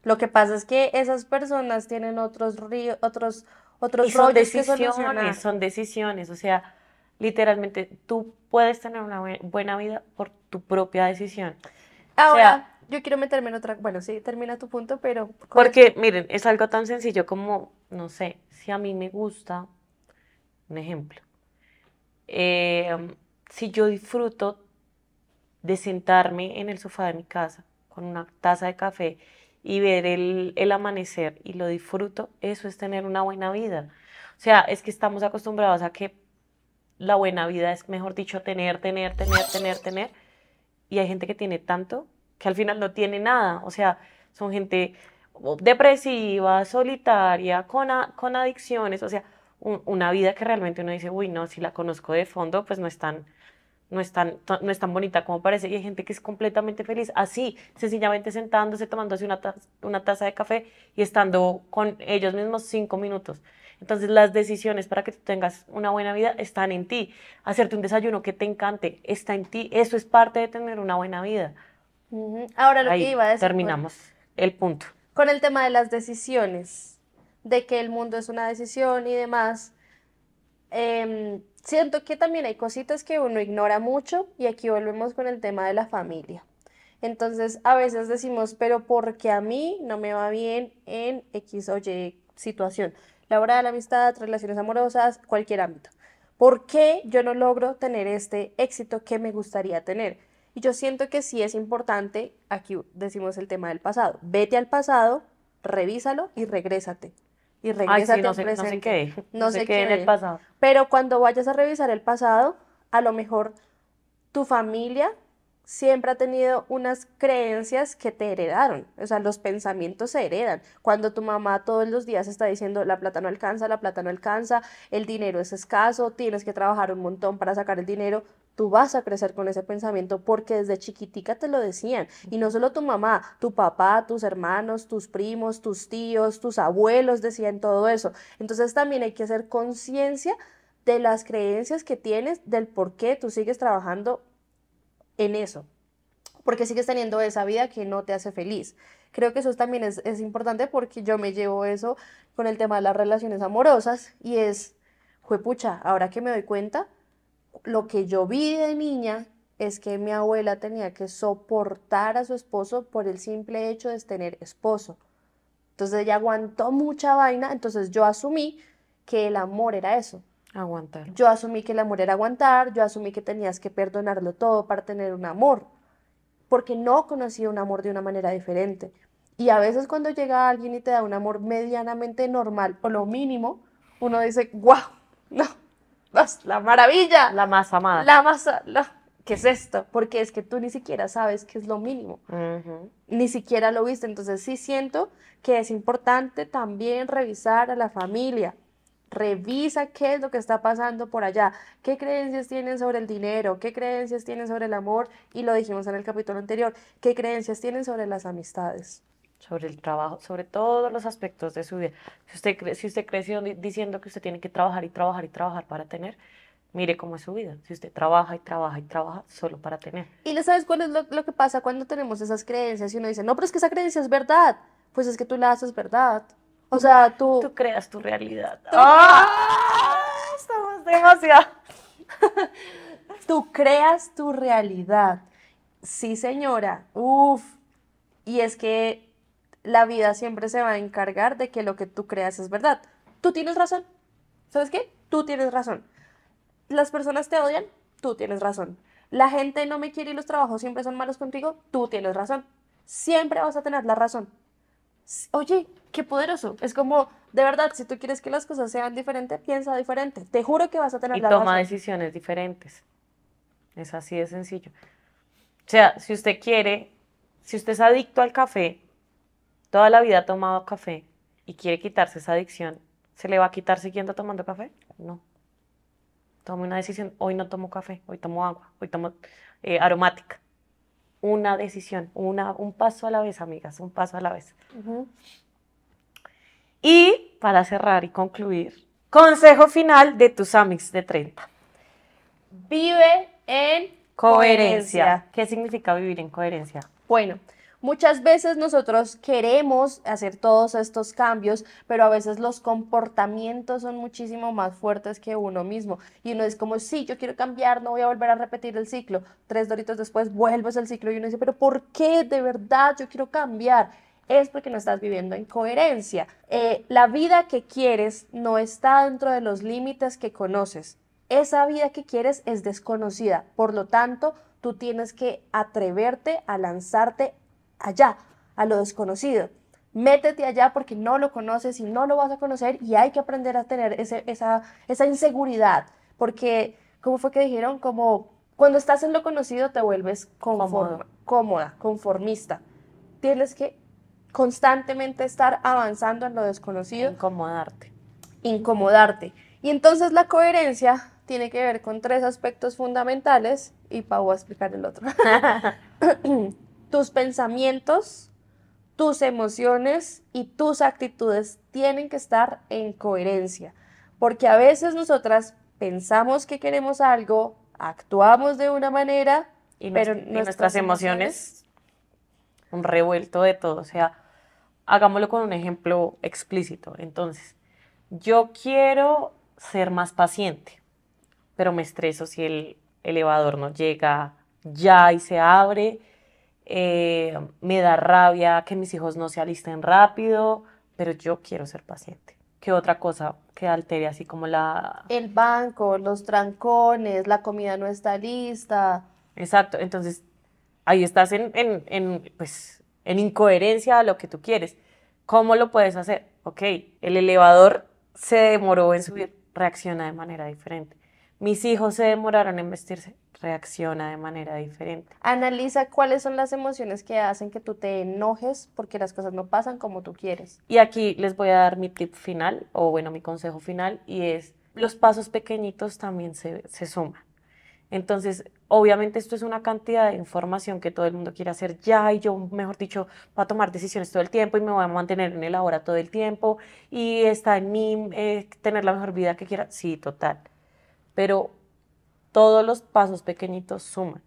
Speaker 2: Lo que pasa es que esas
Speaker 1: personas tienen otros ríos, otros, otros son decisiones,
Speaker 2: son decisiones. O sea, literalmente tú puedes tener una buena vida por tu propia decisión.
Speaker 1: Ahora, yo quiero meterme en otra. Bueno, sí, termina tu punto, pero.
Speaker 2: Porque, miren, es algo tan sencillo como, no sé, si a mí me gusta, un ejemplo. Eh, si yo disfruto de sentarme en el sofá de mi casa con una taza de café y ver el, el amanecer y lo disfruto, eso es tener una buena vida. O sea, es que estamos acostumbrados a que la buena vida es, mejor dicho, tener, tener, tener, tener, tener. Y hay gente que tiene tanto que al final no tiene nada. O sea, son gente depresiva, solitaria, con, adicciones, o sea, una vida que realmente uno dice, uy, no, si la conozco de fondo, pues no es tan, no es tan, no es tan bonita como parece. Y hay gente que es completamente feliz, así, sencillamente sentándose, tomándose una una taza de café y estando con ellos mismos cinco minutos. Entonces las decisiones para que tú tengas una buena vida están en ti. Hacerte un desayuno que te encante está en ti. Eso es parte de tener una buena
Speaker 1: vida. Ahora lo que iba a decir. Terminamos el punto. Con el tema de las decisiones, de que el mundo es una decisión y demás. Em, siento que también hay cositas que uno ignora mucho y aquí volvemos con el tema de la familia. Entonces a veces decimos, pero porque a mí no me va bien en X o Y situación, la amistad, relaciones amorosas, cualquier ámbito. ¿Por qué yo no logro tener este éxito que me gustaría tener? yo siento que sí es importante, aquí decimos el tema del pasado, vete al pasado, revísalo y regrésate. Y regrésate no, sé qué no sé qué en el pasado. Pero cuando vayas a revisar el pasado, a lo mejor tu familia siempre ha tenido unas creencias que te heredaron, o sea, los pensamientos se heredan. Cuando tu mamá todos los días está diciendo, la plata no alcanza, la plata no alcanza, el dinero es escaso, tienes que trabajar un montón para sacar el dinero, tú vas a crecer con ese pensamiento porque desde chiquitica te lo decían. Y no solo tu mamá, tu papá, tus hermanos, tus primos, tus tíos, tus abuelos decían todo eso. Entonces también hay que hacer conciencia de las creencias que tienes, del por qué tú sigues trabajando en eso, porque sigues teniendo esa vida que no te hace feliz. Creo que eso también es, es importante porque yo me llevo eso con el tema de las relaciones amorosas y es, juepucha, ahora que me doy cuenta, lo que yo vi de niña es que mi abuela tenía que soportar a su esposo por el simple hecho de tener esposo. Entonces ella aguantó mucha vaina, entonces yo asumí que el amor era eso. Aguantar. Yo asumí que el amor era aguantar, yo asumí que tenías que perdonarlo todo para tener un amor, porque no conocía un amor de una manera diferente. Y a veces cuando llega alguien y te da un amor medianamente normal o lo mínimo, uno dice, wow, no, la maravilla. La más amada. La más, la, ¿qué es esto? Porque es que tú ni siquiera sabes qué es lo mínimo, ni siquiera lo viste. Entonces sí siento que es importante también revisar a la familia. Revisa qué es lo que está pasando por allá, qué creencias tienen sobre el dinero, qué creencias tienen sobre el amor, y lo dijimos en el capítulo anterior, qué creencias tienen sobre las amistades
Speaker 2: sobre el trabajo, sobre todos los aspectos de su vida. Si usted, si usted creció diciendo que usted tiene que trabajar y trabajar y trabajar para tener, mire cómo es su vida. Si usted trabaja y trabaja y trabaja solo para tener.
Speaker 1: Y le sabes cuál es lo, que pasa cuando tenemos esas creencias y uno dice, no, pero es que esa creencia es verdad. Pues es que tú la haces verdad. O sea, tú... Tú
Speaker 2: creas tu realidad.
Speaker 1: ¡Ah! Estamos demasiado... tú creas tu realidad. Sí, señora. Uf. Y es que la vida siempre se va a encargar de que lo que tú creas es verdad. Tú tienes razón. ¿Sabes qué? Tú tienes razón. Las personas te odian, tú tienes razón. La gente no me quiere y los trabajos siempre son malos contigo, tú tienes razón. Siempre vas a tener la razón. Oye, qué poderoso. Es como, de verdad, si tú quieres que las cosas sean diferentes, piensa diferente. Te juro que vas a tener la razón. Y toma
Speaker 2: decisiones diferentes. Es así de sencillo. O sea, si usted quiere, si usted es adicto al café, toda la vida ha tomado café y quiere quitarse esa adicción, ¿se le va a quitar siguiendo tomando café? No. Tome una decisión, hoy no tomo café, hoy tomo agua, hoy tomo eh, aromática. Una decisión, un paso a la vez, amigas, un paso a la vez. Y para cerrar y concluir, consejo final de tus amics de 30.
Speaker 1: Vive en
Speaker 2: coherencia. ¿Qué significa vivir en coherencia?
Speaker 1: Bueno, Muchas veces nosotros queremos hacer todos estos cambios, pero a veces los comportamientos son muchísimo más fuertes que uno mismo. Y uno es como, sí, yo quiero cambiar, no voy a volver a repetir el ciclo. Tres doritos después vuelves al ciclo y uno dice, pero ¿por qué de verdad yo quiero cambiar? es porque no estás viviendo en coherencia. Eh, la vida que quieres no está dentro de los límites que conoces. Esa vida que quieres es desconocida. Por lo tanto, tú tienes que atreverte a lanzarte allá, a lo desconocido. Métete allá porque no lo conoces y no lo vas a conocer y hay que aprender a tener esa, esa inseguridad, porque, ¿cómo fue que dijeron? Como cuando estás en lo conocido te vuelves cómoda, conformista. Tienes que constantemente estar avanzando en lo desconocido. Incomodarte. Incomodarte. Y entonces la coherencia tiene que ver con tres aspectos fundamentales y Pau va a explicar el otro. Tus pensamientos, tus emociones y tus actitudes tienen que estar en coherencia, porque a veces nosotras pensamos que queremos algo, actuamos de una manera, y pero nuestras, emociones,
Speaker 2: emociones, un revuelto de todo. O sea, hagámoslo con un ejemplo explícito. Entonces, yo quiero ser más paciente, pero me estreso si el elevador no llega ya y se abre eh, me da rabia que mis hijos no se alisten rápido, pero yo quiero ser paciente. ¿Qué otra cosa que altere así como la...
Speaker 1: El banco, los trancones, la comida no está lista.
Speaker 2: Exacto, entonces ahí estás en, en, en, pues, en incoherencia a lo que tú quieres. ¿Cómo lo puedes hacer? Ok, el elevador se demoró en subir, reacciona de manera diferente mis hijos se demoraron en vestirse, reacciona de manera diferente.
Speaker 1: Analiza cuáles son las emociones que hacen que tú te enojes porque las cosas no pasan como tú quieres.
Speaker 2: Y aquí les voy a dar mi tip final, o bueno, mi consejo final, y es, los pasos pequeñitos también se, suman. Entonces, obviamente esto es una cantidad de información que todo el mundo quiere hacer ya y yo, mejor dicho, va a tomar decisiones todo el tiempo y me voy a mantener en el ahora todo el tiempo y está en mí eh, tener la mejor vida que quiera. Sí, total pero todos los pasos pequeñitos suman.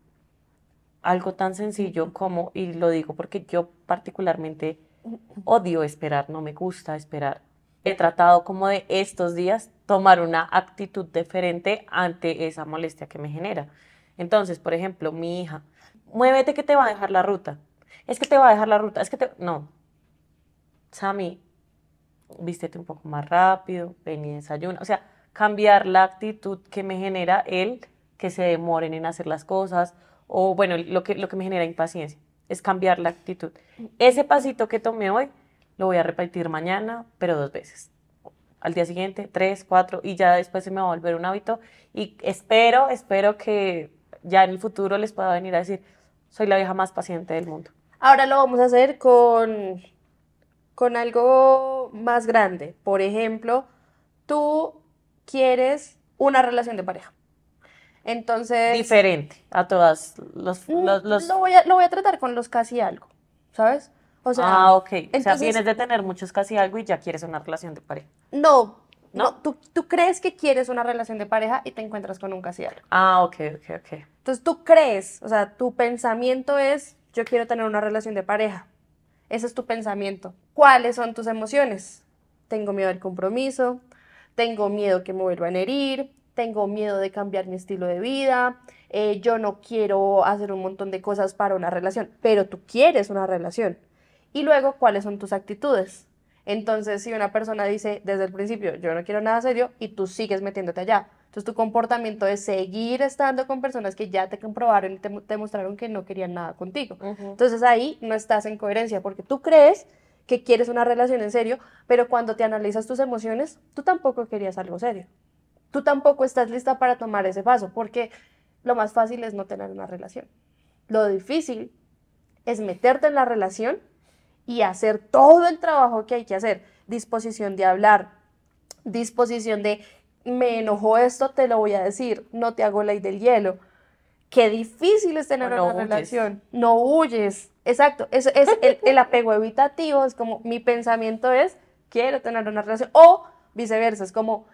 Speaker 2: Algo tan sencillo como, y lo digo porque yo particularmente odio esperar, no me gusta esperar. He tratado como de estos días tomar una actitud diferente ante esa molestia que me genera. Entonces, por ejemplo, mi hija, muévete que te va a dejar la ruta. Es que te va a dejar la ruta, es que te... No. Sammy, vístete un poco más rápido, ven y desayuna. O sea, cambiar la actitud que me genera el que se demoren en hacer las cosas o bueno, lo que, lo que me genera impaciencia, es cambiar la actitud. Ese pasito que tomé hoy lo voy a repetir mañana, pero dos veces. Al día siguiente, tres, cuatro, y ya después se me va a volver un hábito. Y espero, espero que ya en el futuro les pueda venir a decir, soy la vieja más paciente del mundo.
Speaker 1: Ahora lo vamos a hacer con, con algo más grande. Por ejemplo, tú quieres una relación de pareja. Entonces...
Speaker 2: Diferente a todas los... Mm, los, Lo,
Speaker 1: voy a, lo voy a tratar con los casi algo, ¿sabes? O sea, ah, ok. o sea, vienes de
Speaker 2: tener muchos casi algo y ya quieres una relación de pareja.
Speaker 1: No, no, tú, tú, crees que quieres una relación de pareja y te encuentras con un casi algo.
Speaker 2: Ah, ok, ok, ok.
Speaker 1: Entonces tú crees, o sea, tu pensamiento es, yo quiero tener una relación de pareja. Ese es tu pensamiento. ¿Cuáles son tus emociones? Tengo miedo al compromiso, tengo miedo que me vuelvan a herir, tengo miedo de cambiar mi estilo de vida, eh, yo no quiero hacer un montón de cosas para una relación, pero tú quieres una relación. Y luego, ¿cuáles son tus actitudes? Entonces, si una persona dice desde el principio, yo no quiero nada serio, y tú sigues metiéndote allá, entonces tu comportamiento es seguir estando con personas que ya te comprobaron y te demostraron que no querían nada contigo. Entonces ahí no estás en coherencia porque tú crees que quieres una relación en serio, pero cuando te analizas tus emociones, tú tampoco querías algo serio. Tú tampoco estás lista para tomar ese paso, porque lo más fácil es no tener una relación. Lo difícil es meterte en la relación y hacer todo el trabajo que hay que hacer. Disposición de hablar, disposición de me enojó esto, te lo voy a decir, no te hago ley del hielo, qué difícil es tener una relación. No huyes. Exacto. es el, apego evitativo. Es como mi pensamiento es, quiero tener una relación. O viceversa, es como,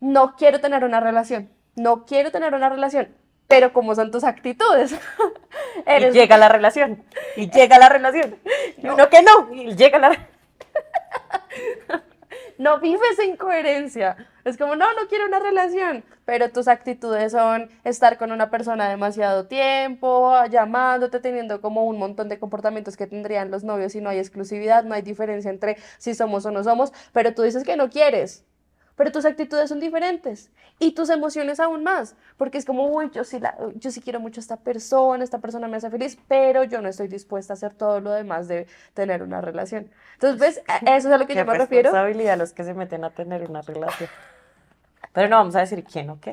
Speaker 1: no quiero tener una relación. No quiero tener una relación. Pero como son tus actitudes. Y llega la relación. Y llega la relación. Y uno que no. Y llega la No vives en coherencia. Es como, no, no quiero una relación, pero tus actitudes son estar con una persona demasiado tiempo, llamándote, teniendo como un montón de comportamientos que tendrían los novios y no hay exclusividad, no hay diferencia entre si somos o no somos, pero tú dices que no quieres. Pero tus actitudes son diferentes y tus emociones aún más, porque es como, uy, yo sí, la, yo sí quiero mucho a esta persona, esta persona me hace feliz, pero yo no estoy dispuesta a hacer todo lo demás de tener una relación. Entonces, pues, ¿ves? E, eso es a lo que yo me refiero.
Speaker 2: responsabilidad los que se meten a tener una relación. Pero no vamos a decir quién, ¿ok?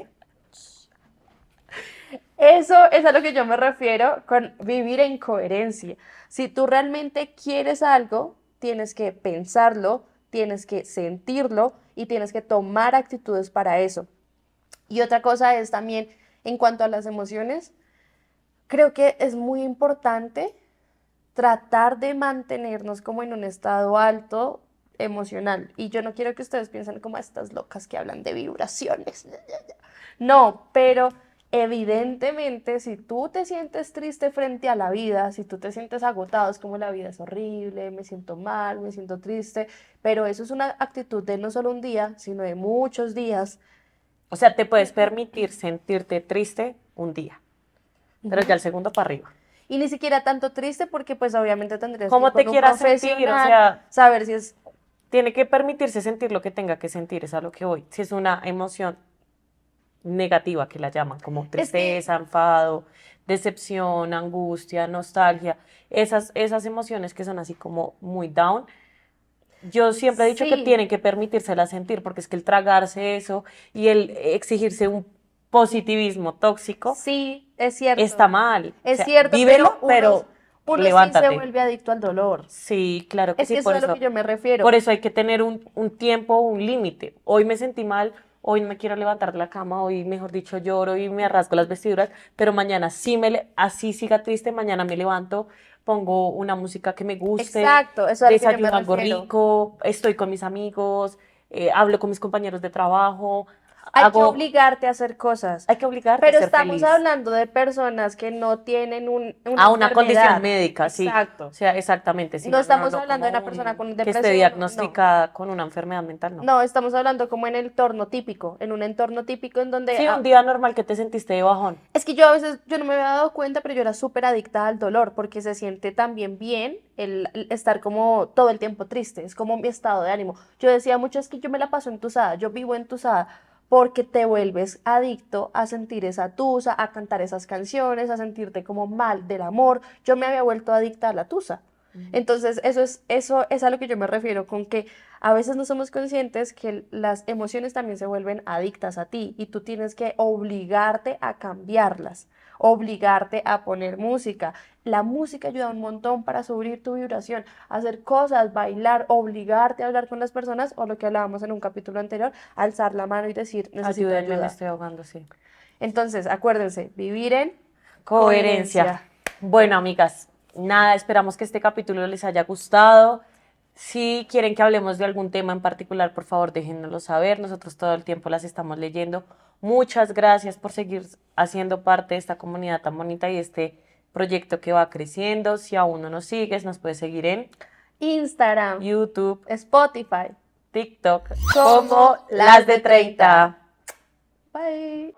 Speaker 1: Eso es a lo que yo me refiero con vivir en coherencia. Si tú realmente quieres algo, tienes que pensarlo, tienes que sentirlo y tienes que tomar actitudes para eso. Y otra cosa es también en cuanto a las emociones, creo que es muy importante tratar de mantenernos como en un estado alto emocional. Y yo no quiero que ustedes piensen como estas locas que hablan de vibraciones. No, pero evidentemente si tú te sientes triste frente a la vida, si tú te sientes agotado, es como la vida es horrible, me siento mal, me siento triste, pero eso es una actitud de no solo un día, sino de muchos días. O sea, te puedes
Speaker 2: permitir sentirte triste un día, pero ya el segundo para arriba
Speaker 1: y ni siquiera tanto triste porque pues obviamente tendrías que te quieras sentir, o sea,
Speaker 2: saber si es tiene que permitirse sentir lo que tenga que sentir, es a lo que voy. Si es una emoción negativa que la llaman, como tristeza, enfado, decepción, angustia, nostalgia, esas, esas emociones que son así como muy down, yo siempre he dicho que tienen que permitírsela sentir, porque es que el tragarse eso y el exigirse un positivismo tóxico. Sí, es cierto. Está mal. Es cierto. pero, pero
Speaker 1: uno se vuelve adicto al dolor.
Speaker 2: Sí, claro que sí. eso por es eso, a lo que yo
Speaker 1: me refiero. Por eso hay
Speaker 2: que tener un, tiempo, un límite. Hoy me sentí mal, hoy no me quiero levantar de la cama, hoy mejor dicho lloro y me arrasco las vestiduras, pero mañana sí me, así siga triste, mañana me levanto, pongo una música que me guste, Exacto, eso es desayuno algo rico, estoy con mis amigos, eh, hablo con mis compañeros de trabajo,
Speaker 1: hay que obligarte a hacer
Speaker 2: cosas. Hay que obligarte Pero a ser estamos
Speaker 1: hablando de personas que no tienen un, una, a ah, una condición
Speaker 2: médica, sí. Exacto. O sea, exactamente, sí. No, estamos hablando de una persona con depresión. Que esté diagnosticada con una enfermedad mental, no.
Speaker 1: No, estamos hablando como en el entorno típico, en un entorno típico en donde... Sí, un ah, día
Speaker 2: normal que te sentiste de bajón.
Speaker 1: Es que yo a veces, yo no me había dado cuenta, pero yo era súper adicta al dolor porque se siente también bien el, estar como todo el tiempo triste, es como mi estado de ánimo. Yo decía mucho, es que yo me la paso entusada, yo vivo entusada porque te vuelves adicto a sentir esa tusa, a cantar esas canciones, a sentirte como mal del amor. Yo me había vuelto adicta a la tusa. Entonces, eso es, eso es a lo que yo me refiero, con que a veces no somos conscientes que las emociones también se vuelven adictas a ti y tú tienes que obligarte a cambiarlas obligarte a poner música. La música ayuda un montón para subir tu vibración, hacer cosas, bailar, obligarte a hablar con las personas o lo que hablábamos en un capítulo anterior, alzar la mano y decir, necesito me estoy ahogando, sí. Entonces, acuérdense, vivir en coherencia. coherencia.
Speaker 2: Bueno, amigas, nada, esperamos que este capítulo les haya gustado. Si quieren que hablemos de algún tema en particular, por favor, déjenoslo saber. Nosotros todo el tiempo las estamos leyendo Muchas gracias por seguir haciendo parte de esta comunidad tan bonita y este proyecto que va creciendo. Si aún no nos sigues, nos puedes seguir en
Speaker 1: Instagram, YouTube, Spotify, TikTok, como las de
Speaker 2: 30.
Speaker 1: Bye.